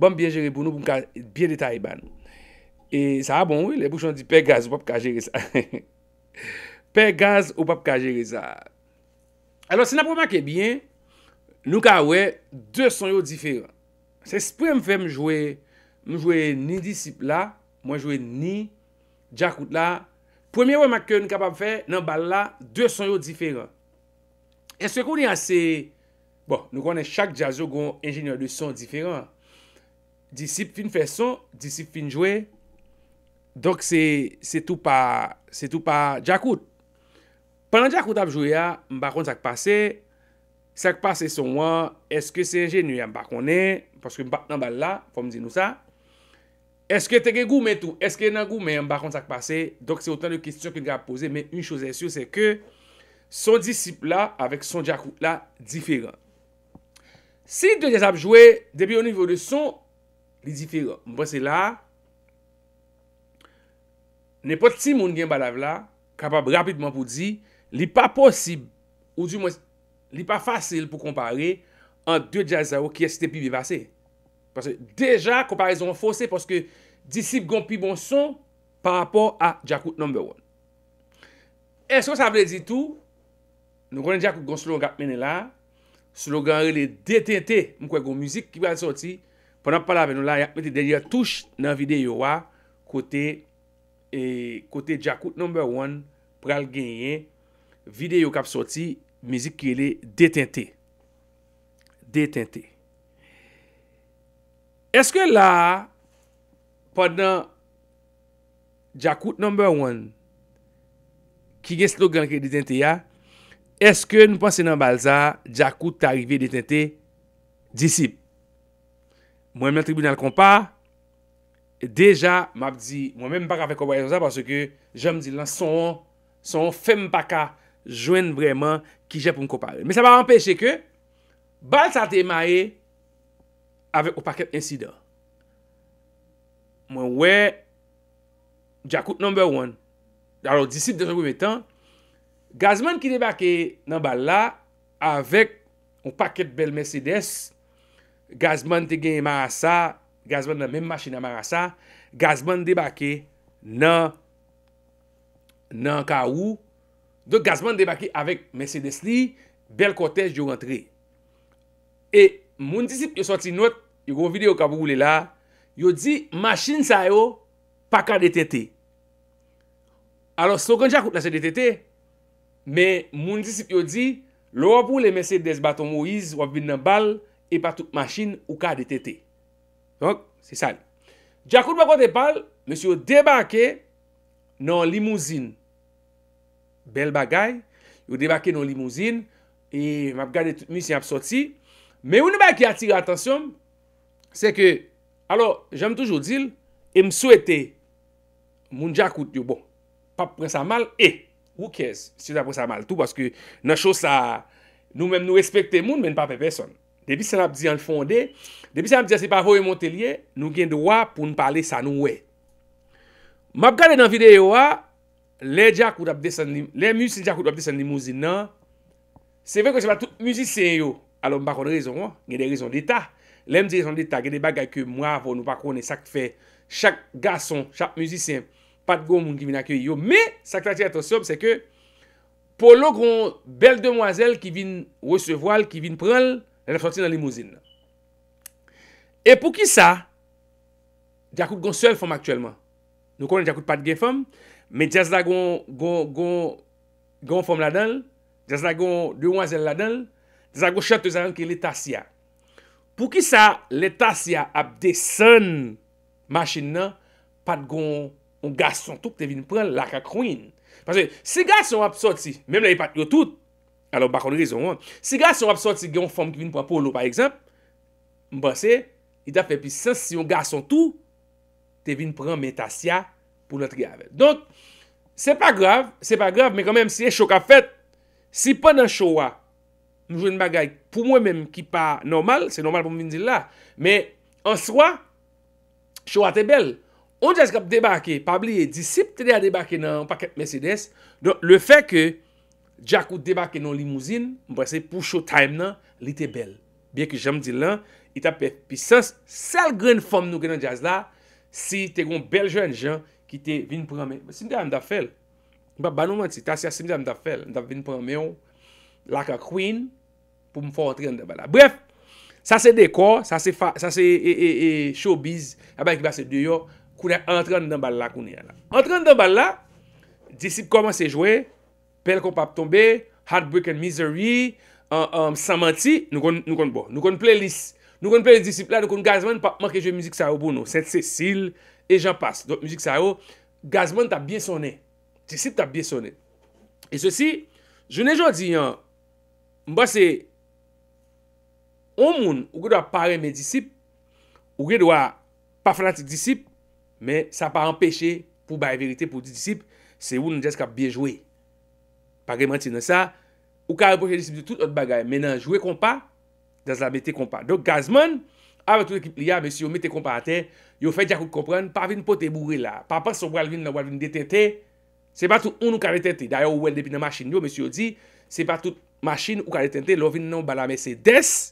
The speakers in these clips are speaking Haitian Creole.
Bonm biye jere pou nou pou mka biye detay ban. E sa a bon wè, lè pou chan di pe gaz ou pap ka jere sa. Pe gaz ou pap ka jere sa. Alors se na pou mwa kebyen, nou ka wè deux son yo diferent. Se se pou mwen fè mwen jwè, mwen jwè ni disip la, mwen jwè ni djakout la. Pou mwen wè mwa ke nou kapap fè, nan bal la, deux son yo diferent. E se kouni anse, bon nou konen chak djazo goun enjinyon de son diferent. Disip fin feson, disip fin jwe Dok se, se tou pa, se tou pa jakout Panan jakout ap jwe ya, mbakon sak pase Sak pase son wan, eske se genu ya mbakone Paske mbak nan bal la, fom di nou sa Eske tege gou metou, eske nan gou men, mbakon sak pase Dok se otan de kistyon ki nga ap pose Men yon chose ensyo se ke Son disip la, avek son jakout la, diferent Si de jase ap jwe, debi yon nivou de son Li di fira, mwen se la, ne pot ti moun gen balav la, kapab rapidman pou di, li pa posib, ou di mwen, li pa fasil pou kompare an de jazaw ki es te pi vivase. Pase deja, komparezon fose poske disip gon pi bon son pa rapor a Jakout No. 1. E so sa vle di tou, nou konen Jakout kon slo gap mene la, slo gare le detente mwen kwe gon mouzik ki wale soti, Pendan pa la ven nou la, yak meti deri ya touche nan videyo wa kote Jakout No. 1 pral genyen videyo kap soti mizik ki ele detente. Detente. Eske la, pendan Jakout No. 1 ki gen slogan ki detente ya, eske nou panse nan balza Jakout tarive detente disip? Mwen men tribunal kompa, deja m ap di, mwen men m baka fe kobaye sou sa, parce ke jen m di lan, son fèm baka jwen vreman ki jè pou m kopa re. Me sa va empèche ke, bal sa te ma e, avek ou paket insida. Mwen we, jakout number one, alo disi de jen pou metan, gazman ki debake nan bal la, avek ou paket bel Mercedes, Gazman te genye marasa, Gazman nan menm machina marasa, Gazman debake nan, nan ka ou, do Gazman debake avèk Mercedes li, bel kotej yo rentre. E, moun disip yo soti not, yo go video kabou le la, yo di, machin sa yo, pa ka detete. Alo, so kanja kout nan se detete, me moun disip yo di, lo wap wou le Mercedes baton mou iz, wap vin nan bal, yo di, e pa tout machin ou ka de tete. Donk, se san. Jakout mwen kote pal, mwen se yo debake nan limousin. Bel bagay, yo debake nan limousin, e mwen ap gade tout mi se ap soti, me ou nwen mwen ki atire atensyon, se ke, alo, jenm toujou dil, e m souete moun jakout yo bon, pa pren sa mal, e, wou kèz, si yo da pren sa mal, tout, nou mèm nou respekte moun, men pa pren personn. Depi san ap diyan fonde, depi san ap diyan se pa vo e montelye, nou gen do wa pou nou pale sa nou we. Mab gade nan videyo wa, le mjusin jakou dap de san limouzine nan, se vek wè se pa tout mjusin se yo, alo mbakon rezon wè, gen de rezon de ta. Lem de rezon de ta, gen de bagay ke mwa vo nou bakone sak fe, chak gason, chak mjusin, pat go moun ki vin akye yo. Me, sak la ti atosyop se ke, po lo gron bel demwazel ki vin resevoal, ki vin prel, Nè lèp soti nan limousine. E pou ki sa, diakout goun sel fom aktuelman. Nou konen diakout pat ge fom, me djazda goun fom la dal, djazda goun dwe wazel la dal, djazda goun chote zan lèp tasya. Pou ki sa, lèp tasya ap de san masin nan, pat goun gasson touk te vin pran lak ak kouin. Paswe, se gasson ap soti, mèm lèp pat yo tout, alop bakon rizon wante. Si ga son wap sot, si gen yon fom ki vin pou apolo, par eksemp, mba se, yon ga son tou, te vin pran metasya pou lote gen avet. Donk, se pa grav, se pa grav, me kon menm si e chok ap fet, si pan nan chowa, mwen jwen bagay pou mwen menm ki pa normal, se normal pou mwen vin dil la, men an swa, chowa te bel. On jaz kap debake, pa bli e disip, te de a debake nan paket Mercedes, donk, le fe ke, Dja kou debake nou limousine, mwese pou show time nan, li te bel. Bien ki janm di lan, it ap pe pisans, sal gren fom nou gren nan jaz la, si te goun bel jwen jan ki te vin prame. Sin de an da fel, mwa banou mwati, ta si asin de an da fel, an da vin prame yo, laka kwin, pou mwen fwantre an da bala. Bref, sa se dekor, sa se e, e, e, showbiz, abay ki base deyo, kounen antren an dan bala kounen ya la. Antren an dan bala, disip koman se jwe, Pèl kon pap tombe, Heartbreak and Misery, Samanti, nou kon bo. Nou kon playlist. Nou kon playlist disip. La nou kon Gazman pap manke jwe müzik sa yo bono. Set Cecil, Ejan Passe. Don müzik sa yo, Gazman tap bien sonen. Disip tap bien sonen. E se si, jene jodi, mba se, ou moun, ou ge dwa pare medisip, ou ge dwa pa fanatik disip, men sa pa empèche, pou bay verite pou disip, se ou nou jes kap bien jwe. Pa greman ti nan sa, ou ka reposye disip de tout ot bagay. Menan, jouwe kompa, dan sa la mette kompa. Dok, gazman, avan tout ekip liya, men si yo mette kompa ate, yo fe diakout kompren, pa vin pou te moure la. Pa pa sou wale vin, la wale vin detente, se pa tout un ou ka detente. Daya, ou wale depi nan machin yo, men si yo di, se pa tout machin ou ka detente, lo vin nan bala Mercedes,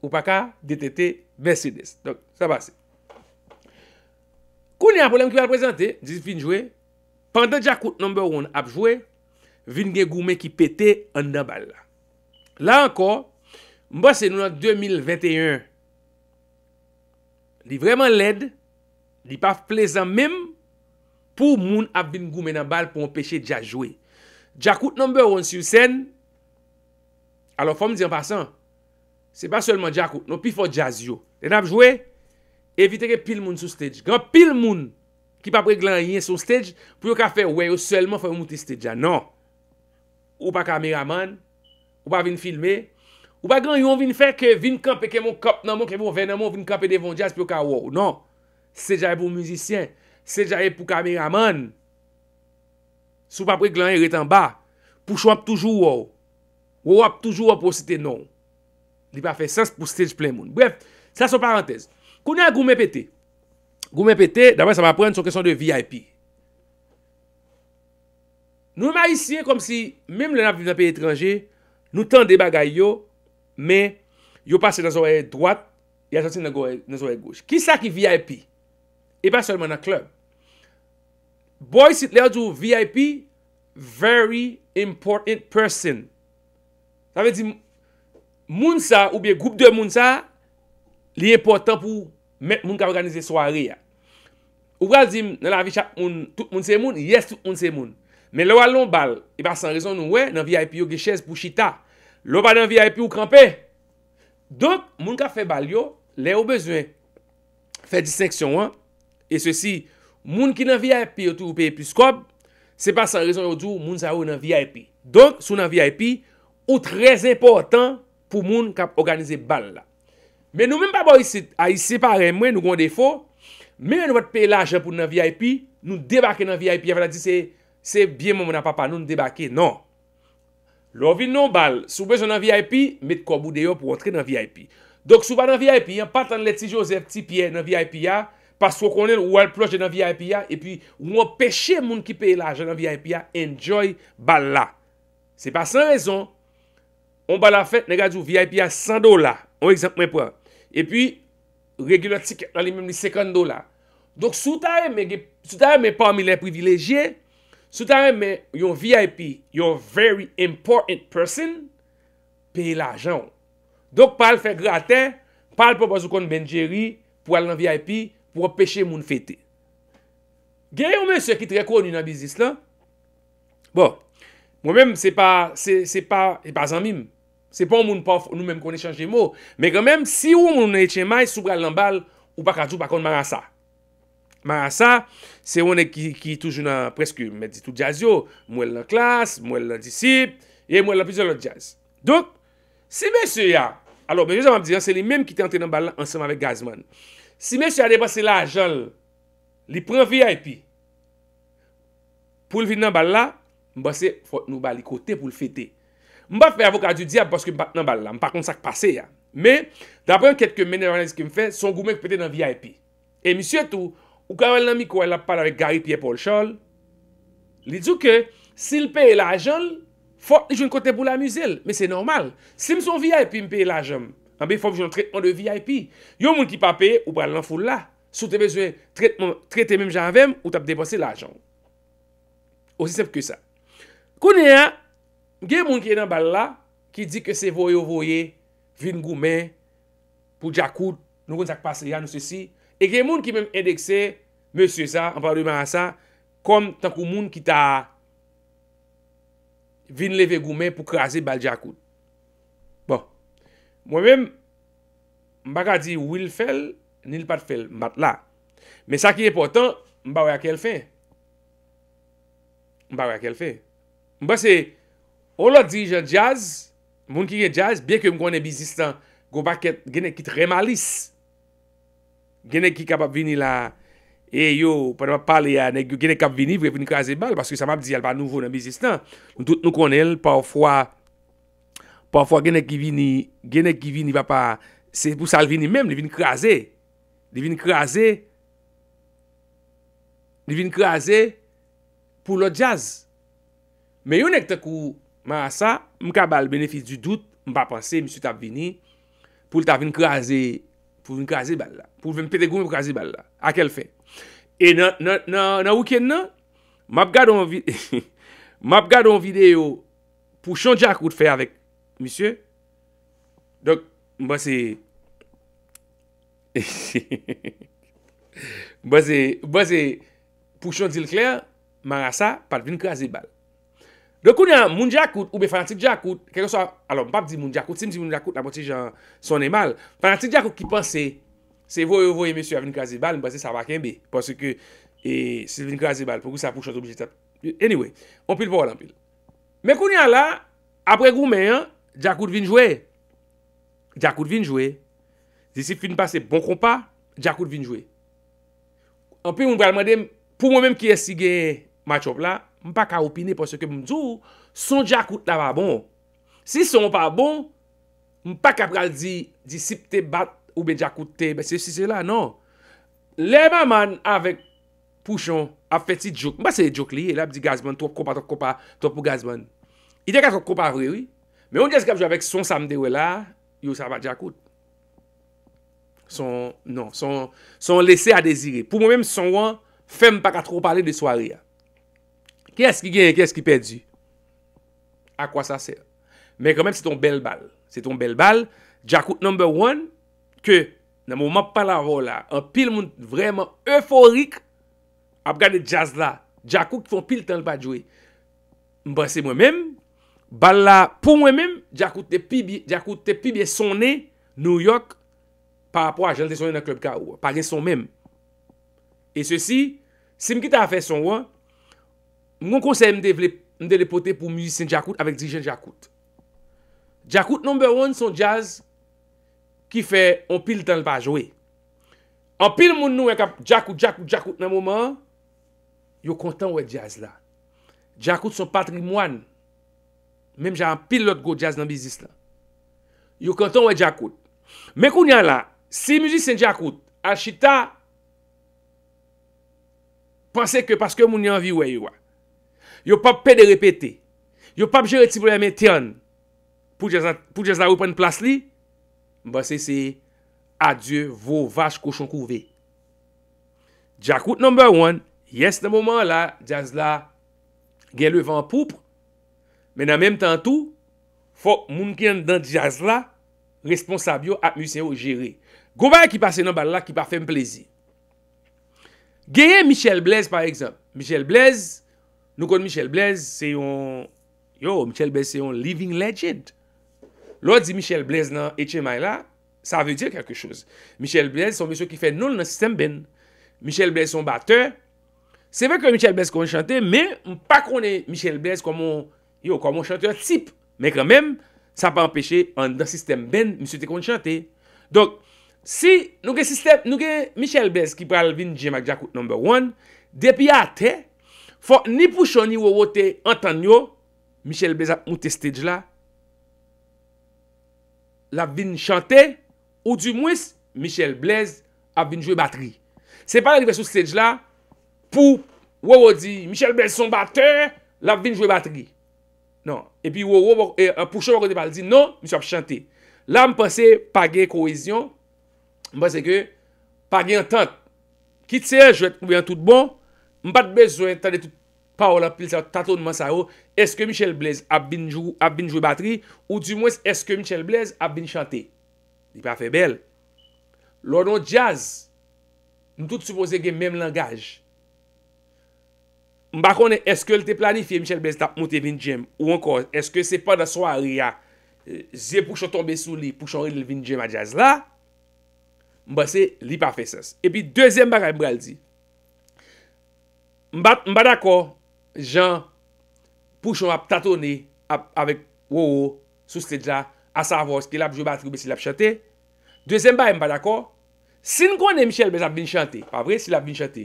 ou pa ka detente Mercedes. Dok, sa basi. Kouni an polem ki wale prezante, disip vin jouwe, pandan diakout number one ap jouwe, Vin gen goumen ki pete an nan bal la. La anko, mba se nou nan 2021, li vreman led, li paf plezan mem, pou moun ap bin goumen nan bal pou mpeche jazz joué. Jakout nan be ron sou sen, alo fòm diyan pasan, se pa sèlman jakout, non pi fòm jazz yo. Den ap joué, evite ke pil moun sou stage. Gan pil moun ki pa prek glan yon sou stage, pou yo ka fè wè yo sèlman fòm mouti stage ya. Non! Ou pa kameraman, ou pa vin filme, ou pa gen yon vin fe ke vin kampe ke moun kap nan moun ke moun ven nan moun vin kampe de von jazz pi yo ka wou. Non, se jaye pou mou mouzisyen, se jaye pou kameraman, sou pa prek lan yon e retan ba, pou chou ap toujou wou, wou ap toujou wou pou siten non. Li pa fe sens pou siten plen moun. Bref, sa son parantez. Kounen a goun me pete? Goun me pete, d'abre sa va pren sou keson de VIP. Nou ma isye kom si mèm lè na vivan pe etranje, nou tan de bagay yo, mè yo pase nan zonwey drat, yal sotin nan zonwey goj. Ki sa ki VIP? E pa solman nan klub. Boy sit lè yo djou VIP, very important person. Nave di moun sa, ou bie group de moun sa, li important pou mèm moun ka organize swari ya. Ou graz di mèm lè la vi chak moun, tout moun se moun, yes tout moun se moun. Men lo alon bal, e ba san rezon nou we, nan VIP yo gechez pou chita. Lo pa nan VIP yo krampe. Dok, moun ka fe bal yo, le yo bezwen. Fe disteksyon an. E se si, moun ki nan VIP yo tou ou pe e plus kop, se pa san rezon yo djou moun sa ou nan VIP. Dok, sou nan VIP, ou trez important pou moun kap organize bal bon la. Men nou mwen pa bo a yi separe mwen, nou kon defo. Men mwen wot pe la jen pou nan VIP, nou debake nan VIP avaladiseye. Se byen moun apapa nou nou debake, non. Lou vi nou bal. Soube zon nan VIP, met kobou deyo pou wotre nan VIP. Dok souba nan VIP, yon patan leti josep ti piye nan VIP ya. Pas wakonnen ou al proje nan VIP ya. E pi, woun peche moun ki peye la ajan nan VIP ya. Enjoy bal la. Se pa san rezon. On bal a fet nega djou VIP ya 100 dola. On ekzak mwen pou an. E pi, regye la tiket nan li moun ni 50 dola. Dok sou ta e mwen pa wame le privilejeye. Souta reme, yon VIP, yon very important person, peye la jan. Dok pal fe graten, pal po bazou kon benjeri pou al nan VIP pou ap peche moun fete. Gye yon men se kit reko nou nan bizis lan? Bo, mwen men se pa, se pa, e pa zanmim. Se pa moun pof nou men kon e chanje mou. Me gen men, si ou moun e chen may sou pral nan bal, ou pa kajou pa kon man asa. Ma sa, se wone ki toujou nan preske meditou jazyo, mwèl nan klas, mwèl nan disip, e mwèl nan pizol nan jaz. Dout, si mèsyo ya, alo mèsyo mwèm diyan, se li mèm ki te antre nan balla ansèm avèk gazman. Si mèsyo ya de basse la a jol, li prè VIP, pou l'vin nan balla, mbase nou ba li kote pou l'fete. Mba fè avokadu diya baske nan balla, mpa kon sak pase ya. Mè, dapèm ketke meneranèz ki mfè, son goumèk fete nan VIP. E msye tou, Ou ka wèl nan mi kou wèl ap pala wèk gari piye pou l chol. Li djou ke, si l peye la jol, fò, li joun kote pou la amuzel. Me se normal. Si mson VIP mpeye la jol, anbe fòm joun tretman de VIP. Yo moun ki papeye, ou pral nan fòl la. Sou te vezou tretman, tretemem janvem, ou tap debose la jol. Ose sep ke sa. Kounen, gen moun ki enan bal la, ki di ke se voye ou voye, vin goumen, pou djakoud, nou kon sakpase yan ou sisi, E gen moun ki mèm edekse mèsyou sa, mpavlou mèman sa, kom tankou moun ki ta vin leve goumen pou krasi baljakout. Bon, mwen mèm mbak a di will fel, nil pat fel mbat la. Mè sa ki e potan, mbak wè a kel fe. Mbak wè a kel fe. Mbak se, ou lò dijen jazz, moun ki gen jazz, biè ke mwen gwenè bizistan, gwenè e kit remalis. genek ki kap ap vini la, e yo, pwede wap pale ya negyo, genek kap vini, vre vini kaze bal, paske sa mab dizi, al pa nouvo nan bizistan, nou konel, pwafwa, pwafwa genek ki vini, genek ki vini va pa, se pou sal vini menm, li vini kaze, li vini kaze, li vini kaze, pou lo jaz, me yo nek te kou, ma sa, mkabal benefis di dout, mpa panse, msi tap vini, pou li tap vini kaze, Pou vin kaze bal la. Pou vin pete gome pou kaze bal la. Akel fe. E nan woken nan, map gado an video pou chan di akout fe avik, misye. Dok, mba se, mba se, mba se, pou chan di l kler, man a sa, pat vin kaze bal. Do kounyan, moun Jakout ou be fanatik Jakout, kekoswa, alo mpap di moun Jakout, si msi moun Jakout la poti jan sonen mal, fanatik Jakout ki panse, se vo yo vo yo monsi a vin kwa zibal, mpase sa va kenbe, pwase ke e, se vin kwa zibal, fwakou sa pou chan to bichetan. Anyway, on pil pwa wala on pil. Me kounyan la, apre gounmen, Jakout vin jwe. Jakout vin jwe. Disi film pase bon kompa, Jakout vin jwe. Anpil moun bralman dem, pou mwen menm ki esige machop la, m pa ka opine pou se ke m djou, son djakout la pa bon. Si son pa bon, m pa ka pral di, di sip te bat ou be djakout te, be se si se la, non. Le maman avek pouchon, ap feti djok, m ba se djok li, e la bi di gazman, top kopa, top kopa, top pou gazman. I dey ka trop kopa vrewi, me ou djez kapjou avek son samdewe la, yo sa bat djakout. Son, non, son, son lese a dezire. Pou m mèm son wan, fe m pa ka trop pale de swari ya. Kè esk ki gè, kè esk ki pè di? A kwa sa sè? Mè kè mèm, se ton bel bal. Se ton bel bal, Jakout number one, ke nan moun map pala ro la, an pil moun vreman euforik, ap gade jazz la. Jakout ki fon pil tan l pa djwe. Mpwese mwen mèm, bal la, pou mwen mèm, Jakout te pi biye sonè, New York, pa apwa, jenal te sonè nan klub ka ou, pa gen son mèm. E se si, si mkita a fè son wè, Mwen konseye mde le pote pou mouzis sen jakout avèk dirijen jakout. Jakout number one son jazz ki fè on pil tan l vaj wè. An pil moun nou wè kap jakout, jakout, jakout nan mouman, yo kontan wè jazz la. Jakout son patri mwan, mèm jan pil lot go jazz nan bizis la. Yo kontan wè jakout. Mè kou nyan la, si mouzis sen jakout, al chita, panse ke paske moun nyan vi wè yu wè. yo pape pe de repete, yo pape jere ti pou yame tiyan, pou Jazla ou pren plas li, mba se se, adye, vo vache kouchon kouve. Jakout number one, yes, nan mouman la, Jazla, gen levan poupre, men nan menm tan tou, fok moun ken dan Jazla, responsab yo ap musen yo jere. Gouba ki pa se nan bal la, ki pa fe mplezi. Genye Michel Blaise par exemple, Michel Blaise, Nou kon Michel Blaise se yon... Yo, Michel Blaise se yon living legend. Lo di Michel Blaise nan HMI la, sa veu dire kakè chouz. Michel Blaise son beso ki fè nou nan sistem ben. Michel Blaise son batè. Se vek kon Michel Blaise kon chante, men m pa konen Michel Blaise kon mon chanteur tip. Men kwen men, sa pa empèche nan sistem ben, miso te kon chante. Donk, si nou gen Michel Blaise ki pral vin Jemak Jakout No. 1, depi a te... Fok ni pou choni wawote an tan yo, Michel Blaise ap mwote stedj la, la vin chante, ou di mwis, Michel Blaise ap vin jwe bateri. Se pa la rive sou stedj la, pou wawo di, Michel Blaise son bater, la vin jwe bateri. Non, epi wawo, pou choni wakote pal di, non, Michel Blaise ap chante. La mpase, pa gen kouizyon, mpase ke, pa gen tante. Kitse, jwe proube an tout bon, mpase, Mbat bezwen tan de tout pa ou la pil sa tatoun man sa ou, eske Michel Blaise ap bin jou batri, ou du mwes eske Michel Blaise ap bin chante. Li pa fe bel. Lò non jazz, nou tout suppose gen menm langaj. Mbakone, eske l te planifiye Michel Blaise ta monte vin jem, ou ankon, eske se pa da swa ria, eh, ze pou chan tombe sou li, pou chan rile vin jem a jazz la, mba se, li pa fe sens. Epi, dezem baka mbral di, Mba dako jan pouchon ap tatone ap avek wou wou sou stedja a sa vòs ki la ap jo batri ou be si la ap chante Dezem ba e mba dako Sin konen Michel bez ap bin chante pa vre si la ap bin chante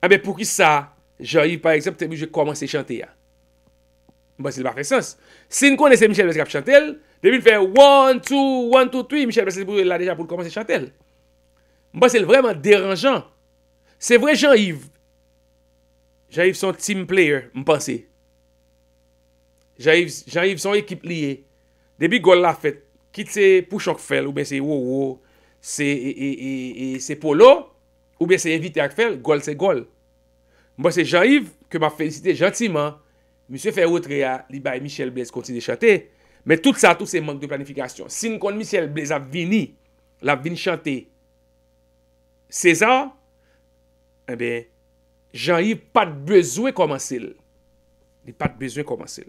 A be pou ki sa jan yiv par eksepte bi jè komanse chante ya Mba sel bakre sens Sin konen se Michel bez ap chante debil fe 1, 2, 1, 2, 3 Michel bez se pou jè la deja pou komanse chante Mba sel vreman deranjan Se vre jan yiv J'arrive son team player m'pense. J'arrive son ekip liye. Debi gol la fèt. Kit se Pouchon k fèl ou ben se wou wou. Se polo ou ben se evite ak fèl. Gol se gol. Mwen se j'arrive ke m'a felicite jantiman M. Ferrotria li bay Michel Blaise konti de chante. Men tout sa, tout se mank de planifikasyon. Sin kon Michel Blaise ap vini. Lap vini chante. Cezan. Mwen eh ben jan yi pat bezwe komansil. Li pat bezwe komansil.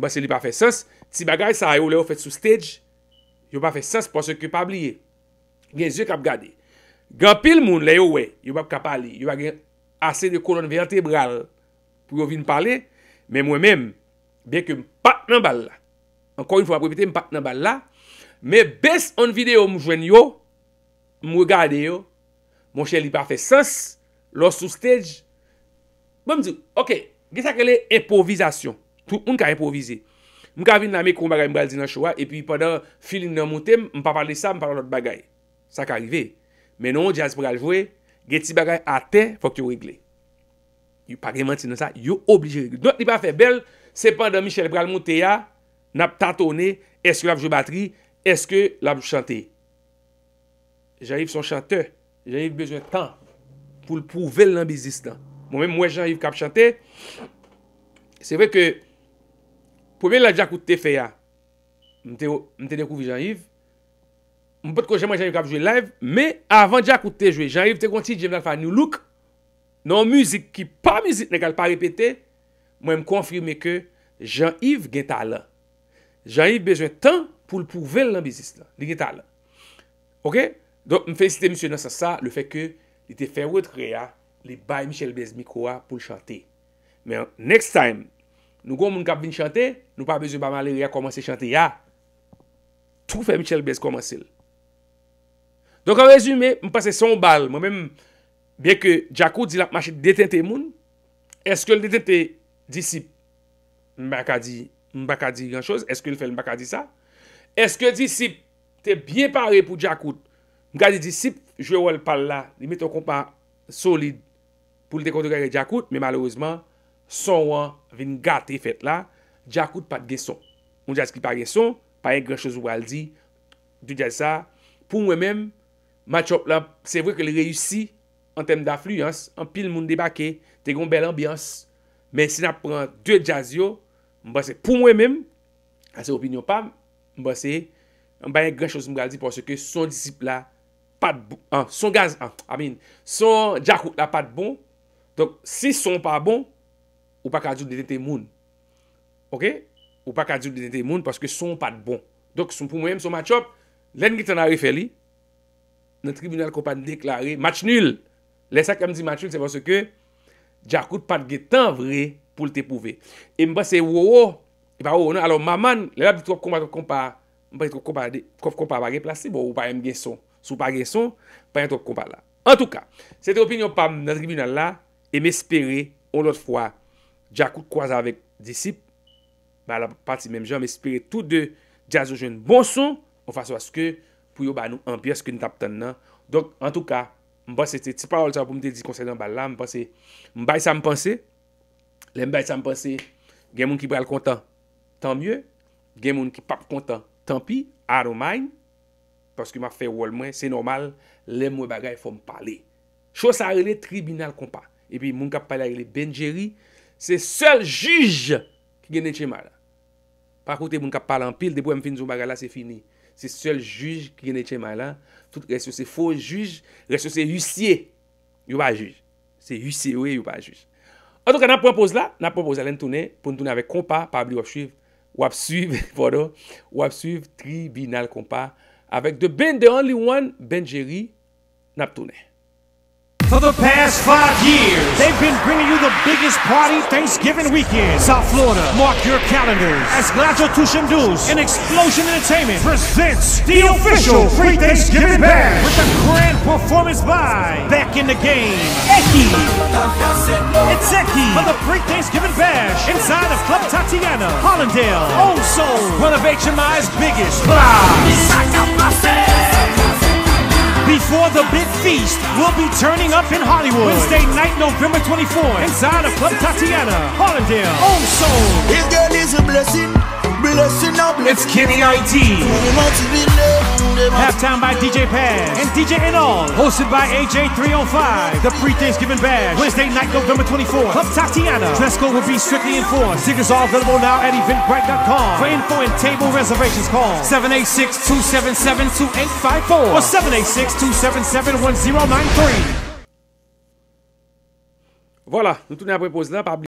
Mwen se li pa fe sens, ti bagay sa yo le yo fet sou stage, yo pa fe sens pou se kepabliye. Gen zi yo kap gade. Gen pil moun le yo we, yo pa kap ali, yo va gen ase de kolon vertebral pou yo vin pale, men mwen men, beke m pat nan bal la. Ankon yon fwa apropite m pat nan bal la, men bes an videyo m jwen yo, m we gade yo, mwen se li pa fe sens, Lò sou stage. Mwen bon, mdou. Ok. Gè sa kele improvizasyon. Toun mwen ka improvize. Mwen ka vin nan mè kou bagay mbral dinan chowa. E pi padan filin nan moutèm. Mwen pa pale sa. Mwen pale lòt bagay. Sa ka rive. Menon jazi mbral jowe. Gè ti bagay ate. Fok yo regle. Yo pa remanti nan sa. Yo oblige regle. Donnipa fe bel. Se padan Michel mbral moutè ya. Nap tatone. Eske lòp jò bateri. Eske lòp chante. J'arif son chanteur. J'arif bezwen tan. pou l pouvel nan bon, non bizis nan. Mwen mwen jan Yves Kab chante, se vwe ke, pou mwen la diakoute te feya, mwen te dekouvi jan Yves, mwen pot ko jen mwen jan Yves Kab jwe live, me avan diakoute te jwe, jan Yves te konti, jen mwen alfa nou luk, nan mwizik ki pa mwizik, ne kal pa repete, mwen m konfrime ke, jan Yves gen talan. Jan Yves bejwen tan, pou l pouvel nan bizis nan, gen talan. Ok? Don m fesite msye nan sa sa, le fek ke, li te fè wet kre ya, li bay Michel Bez mikwa pou chante. Men, next time, nou goun moun kap bin chante, nou pa bezou ba maler ya komanse chante ya. Tou fè Michel Bez komanse. Donk an rezume, m pase son bal, mwen men, bè ke Jakout di lap mwache detente moun, eske l detente disip, m baka di, m baka di yon chose, eske l fè l m baka di sa, eske disip, te bie pare pou Jakout, Mga di disip, jwe wol pal la, li meton kompan solid pou li dekontorare diakout, men malouzman, son wan, vin gati fet la, diakout pat geson. Mwen jaz ki par geson, pa yon gren chos mgal di, pou mwen men, matyop la, se vwe ke li reyusi, an tem da fluyans, an pil moun debake, te goun bel ambiyans, men se na pran dwe jaz yo, pou mwen men, a se opinyon pam, mwen base, mba yon gren chos mgal di, por se ke son disip la, Son gaz an, amin. Son diakou, la pat bon. Donc, si son pa bon, ou pa kadjou de dete moun. Ok? Ou pa kadjou de dete moun parce que son pat bon. Donc, son pou mwen, son machop, lè nge tanare fè li, nan tribunal kompa de deklare, mach nul. Lè sa kam di mach nul, se base ke diakou de pat ge tan vre pou le te pouve. E mba se wou wou, e ba wou wou nan, alo maman, lè mba di trop kompa, mba di trop kompa, kompa wage plase, ou pa mbe son. Sou pa gen son, pa yon trok kon pa la. En tou ka, sete opinyon pa nan tribunal la, e me espere, ou lot fwa, diakou kwa zavek disip, ba la pati menm jan, me espere tout de diazo jen bon son, ou faso aske, pou yo ba nou an pi aske nou tap ton nan. Donk, en tou ka, mba se te ti parol pou mte di konserden ba la, mba se, mba se sa mpense, le mba se sa mpense, gen moun ki pral kontan, tan mye, gen moun ki pap kontan, tan pi, ar ou mayn, Pwos ki ma fe wol mwen, se normal, lem wè bagay fòm pale. Chos a rele tribunal kompa. Epi moun kap pale a rele benjeri, se sol juj kigen ete ma la. Pakoute moun kap pale an pil, debò m fin zon bagay la, se fini. Se sol juj kigen ete ma la, tout resyo se fò juj, resyo se usye, yon pa juj. Se usye we, yon pa juj. An tonka nan pwapoz la, nan pwapoz alen tonne, pon tonne ave kompa, pabli wap suyv, wap suyv, wap suyv, tribunal kompa, avèk de ben de only one Benjeri naptounè. for the past five years. They've been bringing you the biggest party Thanksgiving weekend. South Florida, mark your calendars. As Glacio Tushin Dues and Explosion Entertainment presents the official free Thanksgiving bash with a grand performance by Back in the Game, Eki, and for the free thanksgiving bash inside of Club Tatiana, Hollandale, Old Soul, one of HMI's biggest blah before the big feast we will be turning up in Hollywood. Wednesday night, November 24th, inside of Club Tatiana, Hollandale. Oh, soul, this girl is a blessing. It's Kenny IT. Halftime by DJ Paz and DJ Enol. Hosted by AJ305. The pre-Thanksgiving bash. Wednesday night, November 24th. Club Tatiana. Dress code will be strictly enforced. Tickets are available now at eventbrite.com. For info and table reservations, call 786-277-2854 or 786-277-1093. Voilà, nous tournons après pause là. Par